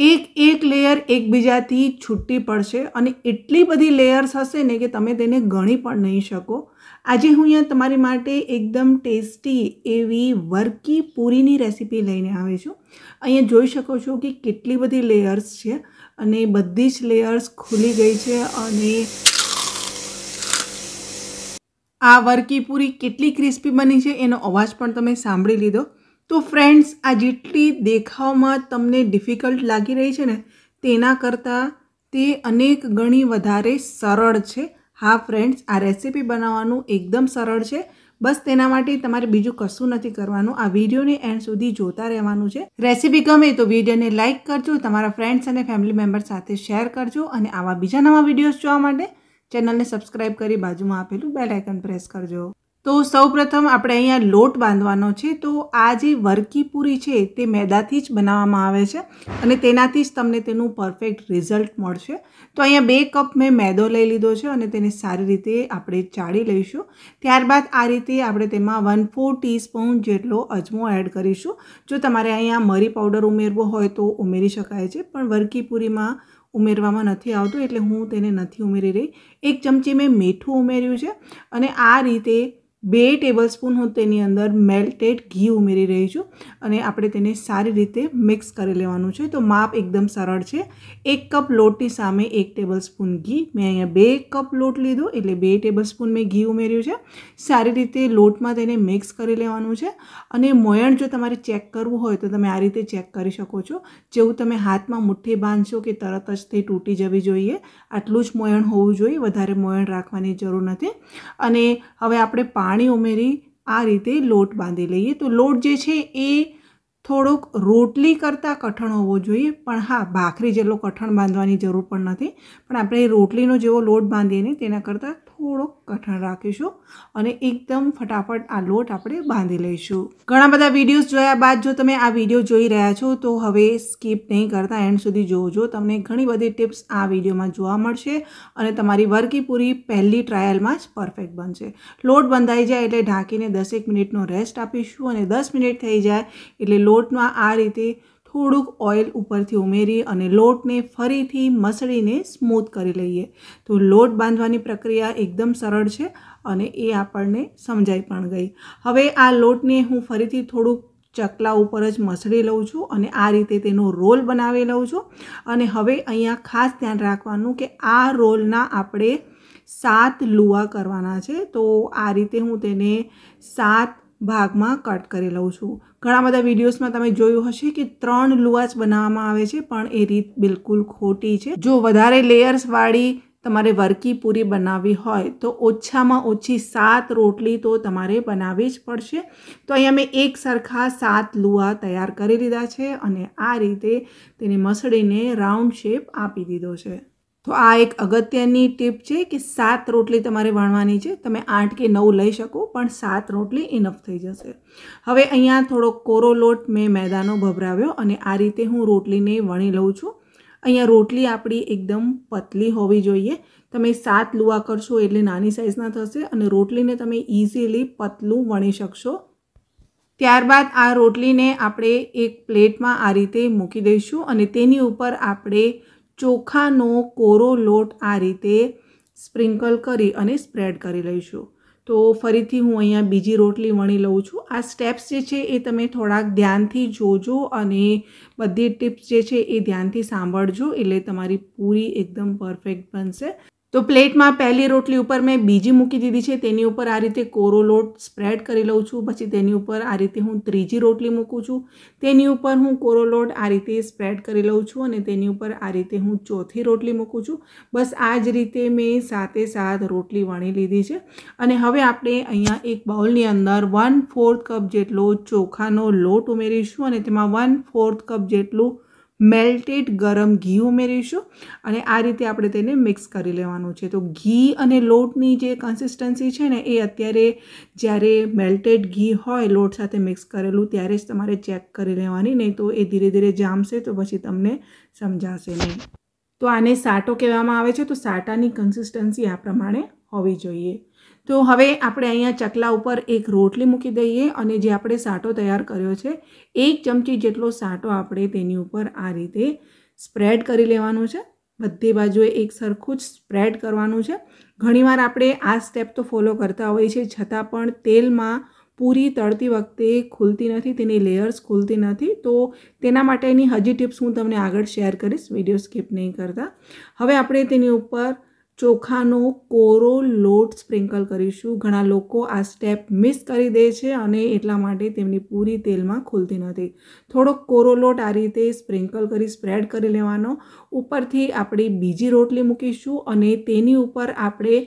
એક એક લેયર એકબીજાથી છૂટી પડશે અને એટલી બધી લેયર્સ હશે ને કે તમે તેને ગણી પણ નહીં શકો આજે હું અહીંયા તમારી માટે એકદમ ટેસ્ટી એવી વર્કી પૂરીની રેસીપી લઈને આવી છું અહીંયા જોઈ શકો છો કે કેટલી બધી લેયર્સ છે અને બધી જ લેયર્સ ખુલી ગઈ છે અને આ વર્કી પૂરી કેટલી ક્રિસ્પી બની છે એનો અવાજ પણ તમે સાંભળી લીધો તો ફ્રેન્ડ્સ આ જેટલી દેખાવમાં તમને ડિફિકલ્ટ લાગી રહી છે ને તેના કરતાં તે અનેક ગણી વધારે સરળ છે હા ફ્રેન્ડ્સ આ રેસીપી બનાવવાનું એકદમ સરળ છે બસ તેના માટે તમારે બીજું કશું નથી કરવાનું આ વિડીયોને એન્ડ સુધી જોતા રહેવાનું છે રેસીપી ગમે તો વિડીયોને લાઇક કરજો તમારા ફ્રેન્ડ્સ અને ફેમિલી મેમ્બર સાથે શેર કરજો અને આવા બીજા નવા વિડીયોઝ જોવા માટે ચેનલને સબસ્ક્રાઇબ કરી બાજુમાં આપેલું બેલ આઇકન પ્રેસ કરજો તો સૌપ્રથમ આપણે અહીંયા લોટ બાંધવાનો છે તો આ જે વરકી પૂરી છે તે મેદાથી જ બનાવવામાં આવે છે અને તેનાથી જ તમને તેનું પરફેક્ટ રિઝલ્ટ મળશે તો અહીંયા બે કપ મેં મેદો લઈ લીધો છે અને તેને સારી રીતે આપણે ચાળી લઈશું ત્યારબાદ આ રીતે આપણે તેમાં વન ફોર ટીસ્પૂન જેટલો અજમો એડ કરીશું જો તમારે અહીંયા મરી પાવડર ઉમેરવો હોય તો ઉમેરી શકાય છે પણ વરકી પૂરીમાં ઉમેરવામાં નથી આવતું એટલે હું તેને નથી ઉમેરી રહી એક ચમચી મેં મીઠું ઉમેર્યું છે અને આ રીતે બે ટેબલસ્પૂન હું તેની અંદર મેલ્ટેડ ઘી ઉમેરી રહી છું અને આપણે તેને સારી રીતે મિક્સ કરી લેવાનું છે તો માપ એકદમ સરળ છે એક કપ લોટની સામે એક ટેબલસ્પૂન ઘી મેં અહીંયા બે કપ લોટ લીધો એટલે બે ટેબલસ્પૂન મેં ઘી ઉમેર્યું છે સારી રીતે લોટમાં તેને મિક્સ કરી લેવાનું છે અને મોયણ જો તમારે ચેક કરવું હોય તો તમે આ રીતે ચેક કરી શકો છો જેવું તમે હાથમાં મુઠ્ઠી બાંધશો કે તરત જ તે તૂટી જવી જોઈએ આટલું જ મોયણ હોવું જોઈએ વધારે મોયણ રાખવાની જરૂર નથી અને હવે આપણે પાણી પાણી ઉમેરી આ રીતે લોટ બાંધી લઈએ તો લોટ જે છે એ થોડોક રોટલી કરતાં કઠણ હોવો જોઈએ પણ હા ભાખરી જેટલો કઠણ બાંધવાની જરૂર પણ નથી પણ આપણે રોટલીનો જેવો લોટ બાંધીએ ને તેના કરતાં થોડોક કઠણ રાખીશું અને એકદમ ફટાફટ આ લોટ આપણે બાંધી લઈશું ઘણા બધા વિડીયોઝ જોયા બાદ જો તમે આ વિડીયો જોઈ રહ્યા છો તો હવે સ્કીપ નહીં કરતા એન્ડ સુધી જોજો તમને ઘણી બધી ટિપ્સ આ વિડીયોમાં જોવા મળશે અને તમારી વરકી પૂરી પહેલી ટ્રાયલમાં જ પરફેક્ટ બનશે લોટ બંધાઈ જાય એટલે ઢાંકીને દસેક મિનિટનો રેસ્ટ આપીશું અને દસ મિનિટ થઈ જાય એટલે લોટમાં આ રીતે થોડુંક ઓઇલ ઉપરથી ઉમેરી અને લોટને ફરીથી મસળીને સ્મૂથ કરી લઈએ તો લોટ બાંધવાની પ્રક્રિયા એકદમ સરળ છે અને એ આપણને સમજાઈ પણ ગઈ હવે આ લોટને હું ફરીથી થોડુંક ચકલા ઉપર જ મસળી લઉં છું અને આ રીતે તેનો રોલ બનાવી લઉં છું અને હવે અહીંયા ખાસ ધ્યાન રાખવાનું કે આ રોલના આપણે સાત લુવા કરવાના છે તો આ રીતે હું તેને સાત ભાગમાં કટ કરી લઉં છું ઘણા બધા વિડીયોઝમાં તમે જોયું હશે કે ત્રણ લુઆચ બનાવવામાં આવે છે પણ એ રીત બિલકુલ ખોટી છે જો વધારે લેયર્સવાળી તમારે વર્કી પૂરી બનાવવી હોય તો ઓછામાં ઓછી સાત રોટલી તો તમારે બનાવવી જ પડશે તો અહીંયા મેં એક સરખા સાત લુઆ તૈયાર કરી લીધા છે અને આ રીતે તેને મસળીને રાઉન્ડ શેપ આપી દીધો છે તો આ એક અગત્યની ટીપ છે કે સાત રોટલી તમારે વણવાની છે તમે આઠ કે નવ લઈ શકો પણ સાત રોટલી ઇનફ થઈ જશે હવે અહીંયા થોડો કોરો લોટ મેં મેદાનો ભભરાવ્યો અને આ રીતે હું રોટલીને વણી લઉં છું અહીંયા રોટલી આપણી એકદમ પતલી હોવી જોઈએ તમે સાત લુવા કરશો એટલે નાની સાઇઝના થશે અને રોટલીને તમે ઇઝીલી પતલું વણી શકશો ત્યારબાદ આ રોટલીને આપણે એક પ્લેટમાં આ રીતે મૂકી દઈશું અને તેની ઉપર આપણે ચોખાનો કોરો લોટ આ રીતે સ્પ્રિંકલ કરી અને સ્પ્રેડ કરી લઈશું તો ફરીથી હું અહીંયા બીજી રોટલી વણી લઉં છું આ સ્ટેપ્સ જે છે એ તમે થોડાક ધ્યાનથી જોજો અને બધી ટિપ્સ જે છે એ ધ્યાનથી સાંભળજો એટલે તમારી પૂરી એકદમ પરફેક્ટ બનશે તો પ્લેટમાં પહેલી રોટલી ઉપર મેં બીજી મૂકી દીધી છે તેની ઉપર આ રીતે કોરો લોટ સ્પ્રેડ કરી લઉં છું પછી તેની ઉપર આ રીતે હું ત્રીજી રોટલી મૂકું છું તેની ઉપર હું કોરો લોટ આ રીતે સ્પ્રેડ કરી લઉં છું અને તેની ઉપર આ રીતે હું ચોથી રોટલી મૂકું છું બસ આ જ રીતે મેં સાતે સાત રોટલી વણી લીધી છે અને હવે આપણે અહીંયા એક બાઉલની અંદર વન ફોર્થ કપ જેટલો ચોખાનો લોટ ઉમેરીશું અને તેમાં વન ફોર્થ કપ જેટલું મેલ્ટેડ ગરમ ઘી ઉમેરીશું અને આ રીતે આપણે તેને મિક્સ કરી લેવાનું છે તો ઘી અને લોટની જે કન્સિસ્ટન્સી છે ને એ અત્યારે જ્યારે મેલ્ટેડ ઘી હોય લોટ સાથે મિક્સ કરેલું ત્યારે જ તમારે ચેક કરી લેવાની નહીં તો એ ધીરે ધીરે જામશે તો પછી તમને સમજાશે નહીં તો આને સાટો કહેવામાં આવે છે તો સાટાની કન્સિસ્ટન્સી આ પ્રમાણે હોવી જોઈએ તો હવે આપણે અહીંયા ચકલા ઉપર એક રોટલી મૂકી દઈએ અને જે આપણે સાટો તૈયાર કર્યો છે એક ચમચી જેટલો સાટો આપણે તેની ઉપર આ રીતે સ્પ્રેડ કરી લેવાનો છે બધી બાજુએ એક સરખું જ સ્પ્રેડ કરવાનું છે ઘણીવાર આપણે આ સ્ટેપ તો ફોલો કરતા હોઈએ છીએ છતાં પણ તેલમાં પૂરી તળતી વખતે ખુલતી નથી તેની લેયર્સ ખુલતી નથી તો તેના માટેની હજી ટિપ્સ હું તમને આગળ શેર કરીશ વિડીયો સ્કીપ નહીં કરતા હવે આપણે તેની ઉપર ચોખાનો કોરો લોટ સ્પ્રિંકલ કરીશું ઘણા લોકો આ સ્ટેપ મિસ કરી દે છે અને એટલા માટે તેમની પૂરી તેલમાં ખુલતી નથી થોડોક કોરો લોટ આ રીતે સ્પ્રિંકલ કરી સ્પ્રેડ કરી લેવાનો ઉપરથી આપણે બીજી રોટલી મૂકીશું અને તેની ઉપર આપણે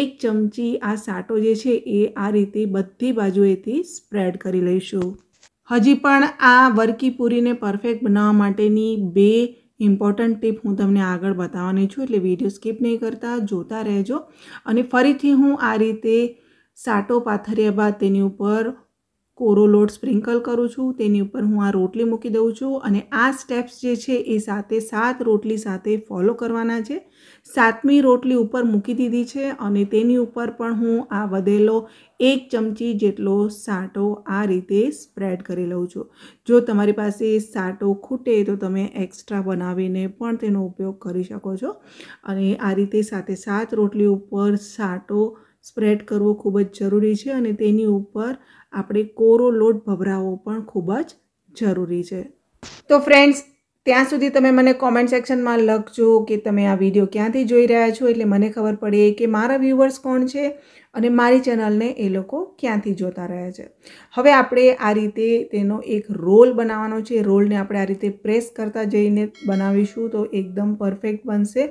એક ચમચી આ સાટો જે છે એ આ રીતે બધી બાજુએથી સ્પ્રેડ કરી લઈશું હજી પણ આ વરકી પૂરીને પરફેક્ટ બનાવવા માટેની બે ઇમ્પોર્ટન્ટ ટીપ હું તમને આગળ બતાવવાની છું એટલે વિડીયો સ્કીપ નહીં કરતા જોતા રહેજો અને ફરીથી હું આ રીતે સાટો પાથર્યા બાદ તેની ઉપર કોરો લોટ સ્પ્રિંકલ કરું છું તેની ઉપર હું આ રોટલી મૂકી દઉં છું અને આ સ્ટેપ્સ જે છે એ સાથે સાત રોટલી સાથે ફોલો કરવાના છે સાતમી રોટલી ઉપર મૂકી દીધી છે અને તેની ઉપર પણ હું આ વધેલો એક ચમચી જેટલો સાટો આ રીતે સ્પ્રેડ કરી લઉં છું જો તમારી પાસે સાટો ખૂટે તો તમે એક્સ્ટ્રા બનાવીને પણ તેનો ઉપયોગ કરી શકો છો અને આ રીતે સાથે સાત રોટલી ઉપર સાટો સ્પ્રેડ કરવો ખૂબ જ જરૂરી છે અને તેની ઉપર આપણે કોરો લોટ ભભરાવો પણ ખૂબ જ જરૂરી છે તો ફ્રેન્ડ્સ ત્યાં સુધી તમે મને કોમેન્ટ સેક્શનમાં લખજો કે તમે આ વિડીયો ક્યાંથી જોઈ રહ્યા છો એટલે મને ખબર પડે કે મારા વ્યૂવર્સ કોણ છે અને મારી ચેનલને એ લોકો ક્યાંથી જોતા રહ્યા છે હવે આપણે આ રીતે તેનો એક રોલ બનાવવાનો છે રોલને આપણે આ રીતે પ્રેસ કરતા જઈને બનાવીશું તો એકદમ પરફેક્ટ બનશે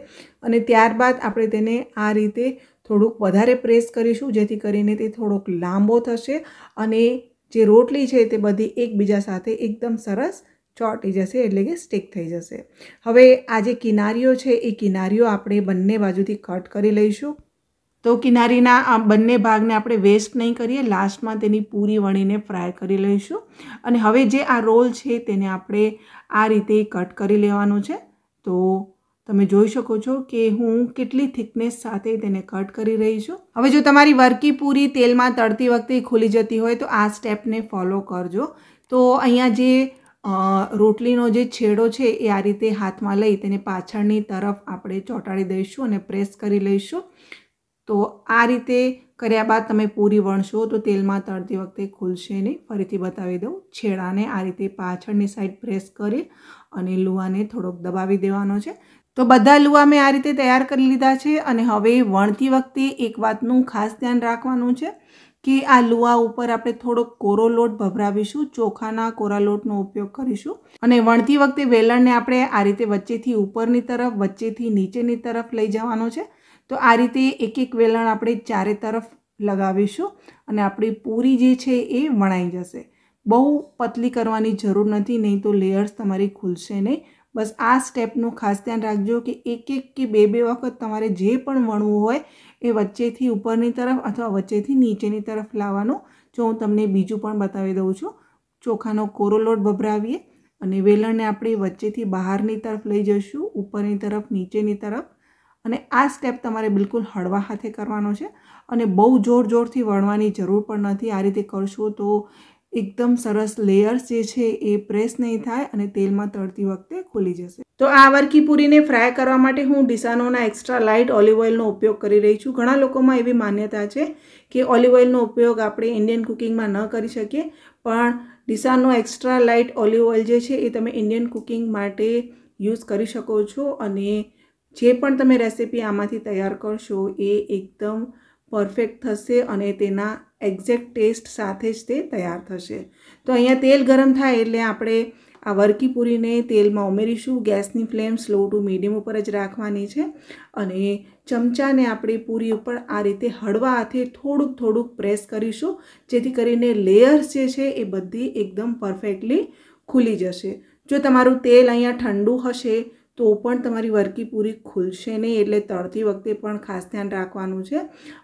અને ત્યારબાદ આપણે તેને આ રીતે થોડુંક વધારે પ્રેસ કરીશું જેથી કરીને તે થોડોક લાંબો થશે અને જે રોટલી છે તે બધી એકબીજા સાથે એકદમ સરસ ચોંટી જશે એટલે કે સ્ટીક થઈ જશે હવે આ જે કિનારીઓ છે એ કિનારીઓ આપણે બંને બાજુથી કટ કરી લઈશું તો કિનારીના આ બંને ભાગને આપણે વેસ્ટ નહીં કરીએ લાસ્ટમાં તેની પૂરી વણીને ફ્રાય કરી લઈશું અને હવે જે આ રોલ છે તેને આપણે આ રીતે કટ કરી લેવાનું છે તો તમે જોઈ શકો છો કે હું કેટલી થિકનેસ સાથે તેને કટ કરી રહી છું હવે જો તમારી વર્કી પૂરી તેલમાં તળતી વખતે ખુલી જતી હોય તો આ સ્ટેપને ફોલો કરજો તો અહીંયા જે રોટલીનો જે છેડો છે એ આ રીતે હાથમાં લઈ તેને પાછળની તરફ આપણે ચોંટાડી દઈશું અને પ્રેસ કરી લઈશું તો આ રીતે કર્યા બાદ તમે પૂરી વણશો તો તેલમાં તળતી વખતે ખુલશે નહીં ફરીથી બતાવી દઉં છેડાને આ રીતે પાછળની સાઈડ પ્રેસ કરી અને લુવાને થોડોક દબાવી દેવાનો છે તો બધા લુવા મેં આ રીતે તૈયાર કરી લીધા છે અને હવે વણતી વખતે એક વાતનું ખાસ ધ્યાન રાખવાનું છે કે આ લુવા ઉપર આપણે થોડો કોરો લોટ ભભરાવીશું ચોખાના કોરા લોટનો ઉપયોગ કરીશું અને વણતી વખતે વેલણને આપણે આ રીતે વચ્ચેથી ઉપરની તરફ વચ્ચેથી નીચેની તરફ લઈ જવાનો છે તો આ રીતે એક એક વેલણ આપણે ચારે તરફ લગાવીશું અને આપણી પૂરી જે છે એ વણાઈ જશે બહુ પતલી કરવાની જરૂર નથી નહીં તો લેયર્સ તમારી ખુલશે નહીં બસ આ સ્ટેપનું ખાસ ધ્યાન રાખજો કે એક એક કે બે બે વખત તમારે જે પણ વણવું હોય એ વચ્ચેથી ઉપરની તરફ અથવા વચ્ચેથી નીચેની તરફ લાવવાનું જો હું તમને બીજું પણ બતાવી દઉં છું ચોખાનો કોરો લોટ ભભરાવીએ અને વેલણને આપણે વચ્ચેથી બહારની તરફ લઈ જઈશું ઉપરની તરફ નીચેની તરફ અને આ સ્ટેપ તમારે બિલકુલ હળવા હાથે કરવાનો છે અને બહુ જોર જોરથી વણવાની જરૂર પણ નથી આ રીતે કરશો તો એકદમ સરસ લેયર્સ જે છે એ પ્રેસ નહીં થાય અને તેલમાં તળતી વખતે ખુલી જશે તો આ વરકી પૂરીને ફ્રાય કરવા માટે હું ડિસાનોના એક્સ્ટ્રા લાઇટ ઓલિવ ઓઇલનો ઉપયોગ કરી રહી છું ઘણા લોકોમાં એવી માન્યતા છે કે ઓલિવ ઓઇલનો ઉપયોગ આપણે ઇન્ડિયન કુકિંગમાં ન કરી શકીએ પણ Disano extra light olive oil જે છે એ તમે ઇન્ડિયન કુકિંગ માટે યુઝ કરી શકો છો અને જે પણ તમે રેસીપી આમાંથી તૈયાર કરશો એ એકદમ પરફેક્ટ થશે અને તેના exact taste સાથે જ તે તૈયાર થશે તો અહીંયા તેલ गरम થાય એટલે આપણે આ વર્કી પૂરીને તેલમાં ઉમેરીશું ગેસની ફ્લેમ સ્લો ટુ મિડિયમ ઉપર જ રાખવાની છે અને ચમચાને આપણે પૂરી ઉપર આ રીતે હળવા હાથે થોડું થોડું પ્રેસ કરીશું જેથી કરીને લેયર્સ જે છે એ બધી એકદમ પરફેક્ટલી ખુલી જશે જો તમારું તેલ અહીંયા ઠંડુ હશે તો પણ તમારી વરકી પૂરી ખુલશે નહીં એટલે તળતી વખતે પણ ખાસ ધ્યાન રાખવાનું છે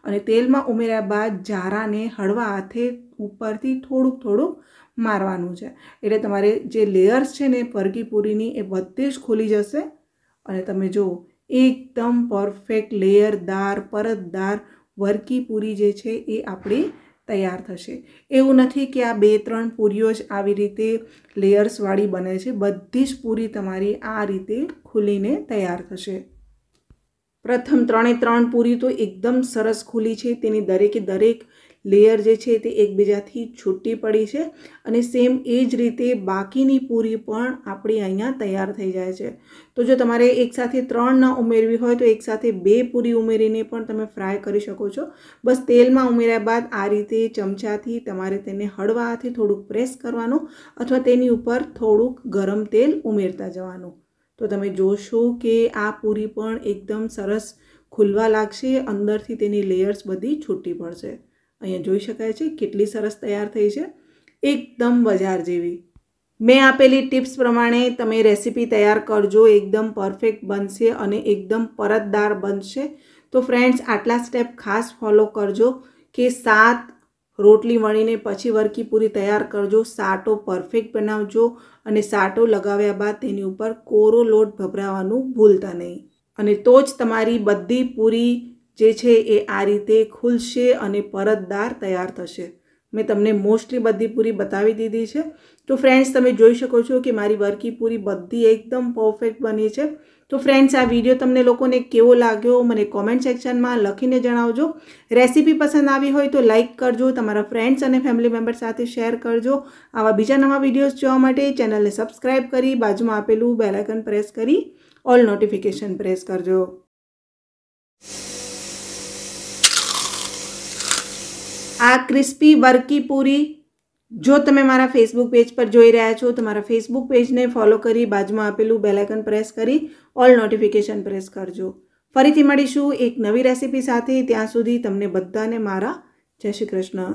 અને તેલમાં ઉમેર્યા બાદ જારાને હળવા હાથે ઉપરથી થોડુંક થોડુંક મારવાનું છે એટલે તમારે જે લેયર્સ છે ને વરકી પૂરીની એ બધે જ ખુલી જશે અને તમે જો એકદમ પરફેક્ટ લેયરદાર પરતદાર વરકી પૂરી જે છે એ આપણી તૈયાર થશે એવું નથી કે આ બે ત્રણ પૂરીઓ જ આવી રીતે લેયર્સવાળી બને છે બધી જ પૂરી તમારી આ રીતે ખુલીને તૈયાર થશે પ્રથમ ત્રણે ત્રણ પૂરી તો એકદમ સરસ ખુલી છે તેની દરેકે દરેક લેયર જે છે તે એકબીજાથી છૂટી પડી છે અને સેમ એ જ રીતે બાકીની પૂરી પણ આપણી અહીંયા તૈયાર થઈ જાય છે તો જો તમારે એકસાથે ત્રણ ન ઉમેરવી હોય તો એકસાથે બે પૂરી ઉમેરીને પણ તમે ફ્રાય કરી શકો છો બસ તેલમાં ઉમેર્યા બાદ આ રીતે ચમચાથી તમારે તેને હળવા હાથે થોડુંક પ્રેસ કરવાનું અથવા તેની ઉપર થોડુંક ગરમ તેલ ઉમેરતા જવાનું તો તમે જોશો કે આ પૂરી પણ એકદમ સરસ ખુલવા લાગશે અંદરથી તેની લેયર્સ બધી છૂટી પડશે અહીંયા જોઈ શકાય છે કેટલી સરસ તૈયાર થઈ છે એકદમ બજાર જેવી મેં આપેલી ટિપ્સ પ્રમાણે તમે રેસીપી તૈયાર કરજો એકદમ પરફેક્ટ બનશે અને એકદમ પરતદાર બનશે તો ફ્રેન્ડ્સ આટલા સ્ટેપ ખાસ ફોલો કરજો કે સાત રોટલી વણીને પછી વરકી પૂરી તૈયાર કરજો સાટો પરફેક્ટ બનાવજો અને સાટો લગાવ્યા બાદ તેની ઉપર કોરો લોટ ભભરાવાનું ભૂલતા નહીં અને તો જ તમારી બધી પૂરી જે છે એ આ રીતે ખુલશે અને પરતદાર તૈયાર થશે મેં તમને મોસ્ટલી બધી પૂરી બતાવી દીધી છે તો ફ્રેન્ડ્સ તમે જોઈ શકો છો કે મારી વર્કી પૂરી બધી એકદમ પરફેક્ટ બની છે તો ફ્રેન્ડ્સ આ વિડીયો તમને લોકોને કેવો લાગ્યો મને કોમેન્ટ સેક્શનમાં લખીને જણાવજો રેસીપી પસંદ આવી હોય તો લાઇક કરજો તમારા ફ્રેન્ડ્સ અને ફેમિલી મેમ્બર સાથે શેર કરજો આવા બીજા નવા વિડીયોઝ જોવા માટે ચેનલને સબસ્ક્રાઈબ કરી બાજુમાં આપેલું બેલાઇકન પ્રેસ કરી ઓલ નોટિફિકેશન પ્રેસ કરજો આ ક્રિસ્પી વર્કી પૂરી જો તમે મારા ફેસબુક પેજ પર જોઈ રહ્યા છો તો મારા ફેસબુક પેજને ફોલો કરી બાજુમાં આપેલું બેલાઇકન પ્રેસ કરી ઓલ નોટિફિકેશન પ્રેસ કરજો ફરીથી મળીશું એક નવી રેસીપી સાથે ત્યાં સુધી તમને બધાને મારા જય શ્રી કૃષ્ણ